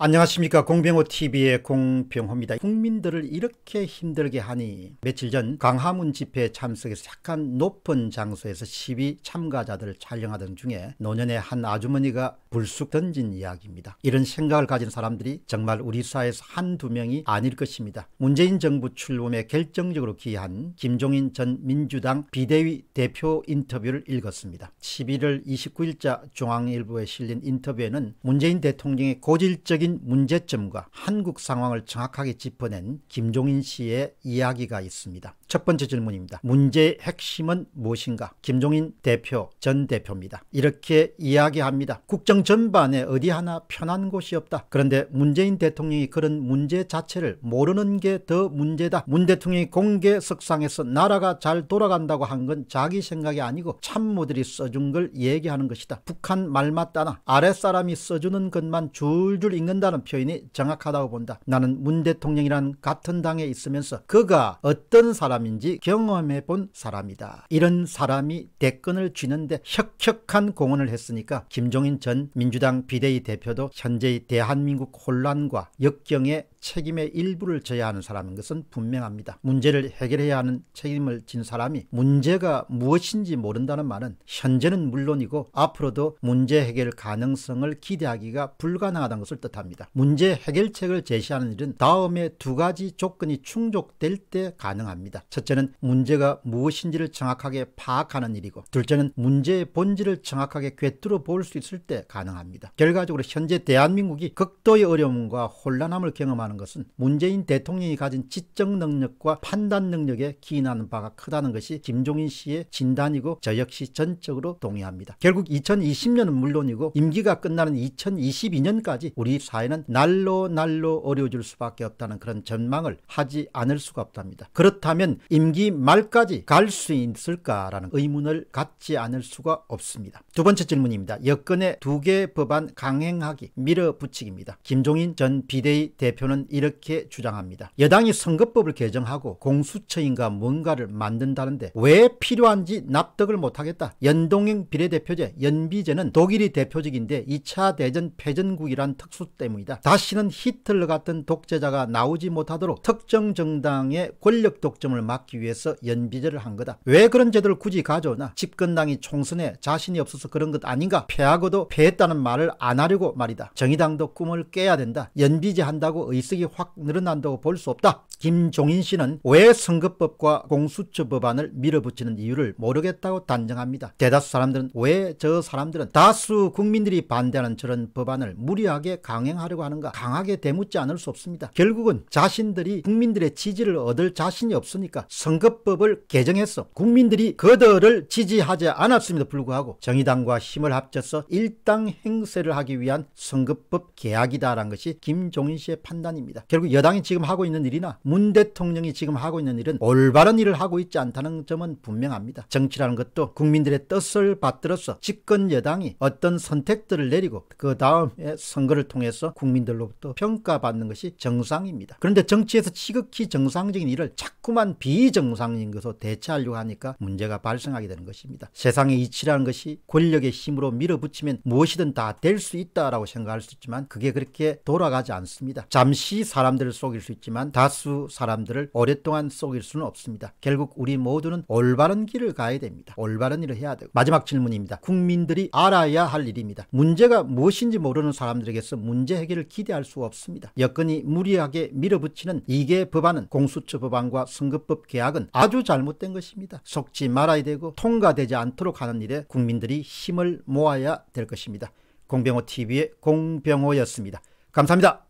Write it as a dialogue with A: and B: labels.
A: 안녕하십니까 공병호TV의 공병호입니다. 국민들을 이렇게 힘들게 하니 며칠 전광화문집회참석에서 약간 높은 장소에서 시위 참가자들을 촬영하던 중에 노년의 한 아주머니가 불쑥 던진 이야기입니다. 이런 생각을 가진 사람들이 정말 우리 사회에서 한두 명이 아닐 것입니다. 문재인 정부 출범에 결정적으로 기여한 김종인 전 민주당 비대위 대표 인터뷰를 읽었습니다. 11월 29일자 중앙일보에 실린 인터뷰에는 문재인 대통령의 고질적인 국제적인 문제점과 한국 상황을 정확하게 짚어낸 김종인 씨의 이야기가 있습니다. 첫 번째 질문입니다. 문제의 핵심은 무엇인가? 김종인 대표, 전 대표입니다. 이렇게 이야기합니다. 국정 전반에 어디 하나 편한 곳이 없다. 그런데 문재인 대통령이 그런 문제 자체를 모르는 게 더 문제다. 문 대통령이 공개 석상에서 나라가 잘 돌아간다고 한 건 자기 생각이 아니고 참모들이 써준 걸 얘기하는 것이다. 북한 말 맞다나 아랫사람이 써주는 것만 줄줄 읽는다는 표현이 정확하다고 본다. 나는 문 대통령이란 같은 당에 있으면서 그가 어떤 사람 사람인지 경험해 본 사람이다. 이런 사람이 대권을 쥐는데 혁혁한 공헌을 했으니까 김종인 전 민주당 비대위 대표도 현재의 대한민국 혼란과 역경에 책임의 일부를 져야 하는 사람인 것은 분명합니다. 문제를 해결해야 하는 책임을 진 사람이 문제가 무엇인지 모른다는 말은 현재는 물론이고 앞으로도 문제 해결 가능성을 기대하기가 불가능하다는 것을 뜻합니다. 문제 해결책을 제시하는 일은 다음에 두 가지 조건이 충족될 때 가능합니다. 첫째는 문제가 무엇인지를 정확하게 파악하는 일이고 둘째는 문제의 본질을 정확하게 꿰뚫어 볼 수 있을 때 가능합니다. 결과적으로 현재 대한민국이 극도의 어려움과 혼란함을 경험하는 하는 것은 문재인 대통령이 가진 지적 능력과 판단 능력에 기인하는 바가 크다는 것이 김종인 씨의 진단이고 저 역시 전적으로 동의합니다. 결국 2020년은 물론이고 임기가 끝나는 2022년까지 우리 사회는 날로 날로 어려워질 수밖에 없다는 그런 전망을 하지 않을 수가 없답니다. 그렇다면 임기 말까지 갈 수 있을까라는 의문을 갖지 않을 수가 없습니다. 두 번째 질문입니다. 여건의 두 개 법안 강행하기 밀어붙이기입니다. 김종인 전 비대위 대표는 저는 이렇게 주장합니다. 여당이 선거법을 개정하고 공수처인가 뭔가를 만든다는데 왜 필요한지 납득을 못하겠다. 연동형 비례대표제, 연비제는 독일이 대표적인데 2차 대전 패전국이란 특수 때문이다. 다시는 히틀러 같은 독재자가 나오지 못하도록 특정 정당의 권력 독점을 막기 위해서 연비제를 한 거다. 왜 그런 제도를 굳이 가져오나? 집권당이 총선에 자신이 없어서 그런 것 아닌가? 패하고도 패했다는 말을 안 하려고 말이다. 정의당도 꿈을 깨야 된다. 연비제 한다고 의사 글쓰기 확 늘어난다고 볼 수 없다. 김종인 씨는 왜 선거법과 공수처법안을 밀어붙이는 이유를 모르겠다고 단정합니다. 대다수 사람들은 왜 저 사람들은 다수 국민들이 반대하는 저런 법안을 무리하게 강행하려고 하는가 강하게 대묻지 않을 수 없습니다. 결국은 자신들이 국민들의 지지를 얻을 자신이 없으니까 선거법을 개정해서 국민들이 그들을 지지하지 않았음에도 불구하고 정의당과 힘을 합쳐서 일당 행세를 하기 위한 선거법 개혁이다라는 것이 김종인 씨의 판단입니다. 결국 여당이 지금 하고 있는 일이나 문 대통령이 지금 하고 있는 일은 올바른 일을 하고 있지 않다는 점은 분명합니다. 정치라는 것도 국민들의 뜻을 받들어서 집권 여당이 어떤 선택들을 내리고 그 다음에 선거를 통해서 국민들로부터 평가받는 것이 정상입니다. 그런데 정치에서 지극히 정상적인 일을 자꾸만 비정상인 것으로 대체하려고 하니까 문제가 발생하게 되는 것입니다. 세상의 이치라는 것이 권력의 힘으로 밀어붙이면 무엇이든 다 될 수 있다라고 생각할 수 있지만 그게 그렇게 돌아가지 않습니다. 잠시 사람들을 속일 수 있지만 다수 사람들을 오랫동안 속일 수는 없습니다. 결국 우리 모두는 올바른 길을 가야 됩니다. 올바른 일을 해야 되고 마지막 질문입니다. 국민들이 알아야 할 일입니다. 문제가 무엇인지 모르는 사람들에게서 문제 해결을 기대할 수 없습니다. 여건이 무리하게 밀어붙이는 이게 법안은 공수처 법안과 선거법 계약은 아주 잘못된 것입니다. 속지 말아야 되고 통과되지 않도록 하는 일에 국민들이 힘을 모아야 될 것입니다. 공병호TV의 공병호였습니다. 감사합니다.